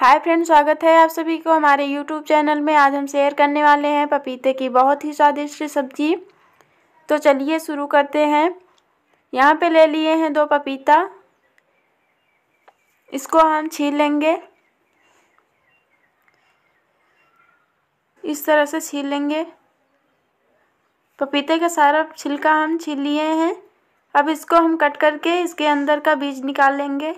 hi friend स्वागत है आप सभी को हमारे यूट्यूब चैनल में आज हम शेयर करने वाले हैं पपीते की बहुत ही स्वादिष्ट सब्जी तो चलिए शुरू करते हैं यहाँ पे ले लिए हैं दो पपीता इसको हम छील लेंगे इस तरह से छील लेंगे पपीते का सारा छिलका हम छील लिए हैं अब इसको हम कट करके इसके अंदर का बीज निकाल लेंगे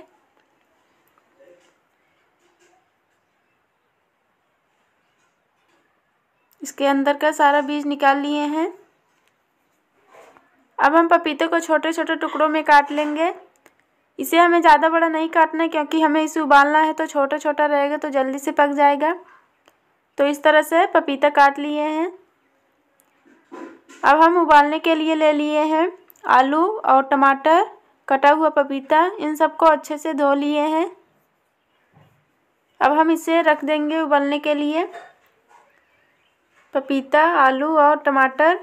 इसके अंदर का सारा बीज निकाल लिए हैं अब हम पपीते को छोटे छोटे टुकड़ों में काट लेंगे इसे हमें ज़्यादा बड़ा नहीं काटना है क्योंकि हमें इसे उबालना है तो छोटा छोटा रहेगा तो जल्दी से पक जाएगा तो इस तरह से पपीता काट लिए हैं अब हम उबालने के लिए ले लिए हैं आलू और टमाटर कटा हुआ पपीता इन सबको अच्छे से धो लिए हैं अब हम इसे रख देंगे उबलने के लिए पपीता आलू और टमाटर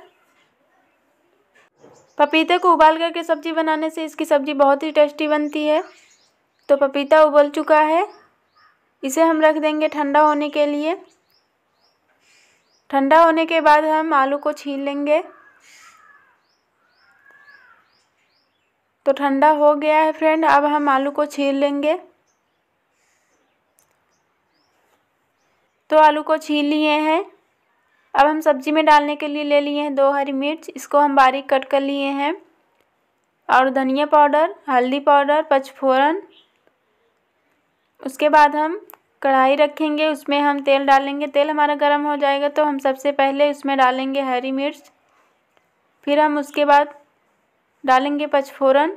पपीते को उबाल करके सब्ज़ी बनाने से इसकी सब्ज़ी बहुत ही टेस्टी बनती है तो पपीता उबल चुका है इसे हम रख देंगे ठंडा होने के लिए ठंडा होने के बाद हम आलू को छील लेंगे तो ठंडा हो गया है फ्रेंड अब हम आलू को छील लेंगे तो आलू को छील लिए हैं अब हम सब्जी में डालने के लिए ले लिए हैं दो हरी मिर्च इसको हम बारीक कट कर लिए हैं और धनिया पाउडर हल्दी पाउडर पचफोरन उसके बाद हम कढ़ाई रखेंगे उसमें हम तेल डालेंगे तेल हमारा गर्म हो जाएगा तो हम सबसे पहले उसमें डालेंगे हरी मिर्च फिर हम उसके बाद डालेंगे पचफोरन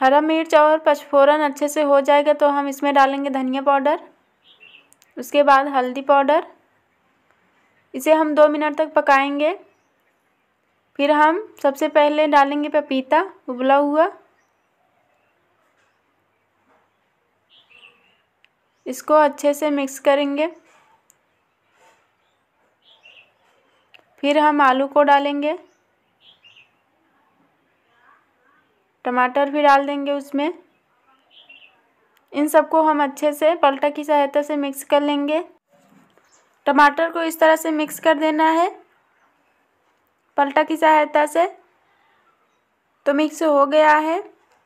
हरा मिर्च और पचफोरन अच्छे से हो जाएगा तो हम इसमें डालेंगे धनिया पाउडर उसके बाद हल्दी पाउडर इसे हम दो मिनट तक पकाएंगे फिर हम सबसे पहले डालेंगे पपीता उबला हुआ इसको अच्छे से मिक्स करेंगे फिर हम आलू को डालेंगे टमाटर भी डाल देंगे उसमें इन सबको हम अच्छे से पलटा की सहायता से मिक्स कर लेंगे टमाटर को इस तरह से मिक्स कर देना है पलटा की सहायता से तो मिक्स हो गया है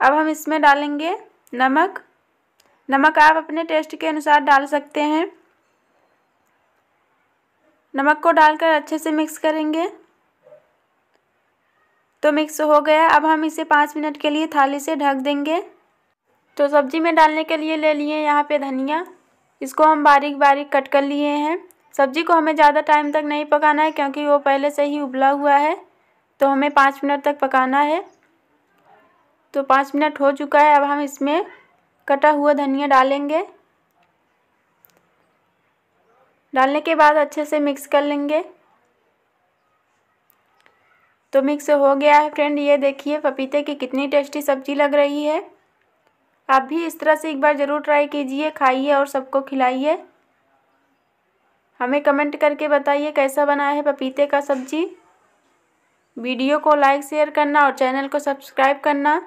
अब हम इसमें डालेंगे नमक नमक आप अपने टेस्ट के अनुसार डाल सकते हैं नमक को डालकर अच्छे से मिक्स करेंगे तो मिक्स हो गया अब हम इसे पाँच मिनट के लिए थाली से ढक देंगे तो सब्ज़ी में डालने के लिए ले लिए यहाँ पे धनिया इसको हम बारीक बारीक कट कर लिए हैं सब्ज़ी को हमें ज़्यादा टाइम तक नहीं पकाना है क्योंकि वो पहले से ही उबला हुआ है तो हमें पाँच मिनट तक पकाना है तो पाँच मिनट हो चुका है अब हम इसमें कटा हुआ धनिया डालेंगे डालने के बाद अच्छे से मिक्स कर लेंगे तो मिक्स हो गया है फ्रेंड ये देखिए पपीते की कितनी टेस्टी सब्जी लग रही है आप भी इस तरह से एक बार ज़रूर ट्राई कीजिए खाइए और सबको खिलाइए हमें कमेंट करके बताइए कैसा बना है पपीते का सब्जी वीडियो को लाइक शेयर करना और चैनल को सब्सक्राइब करना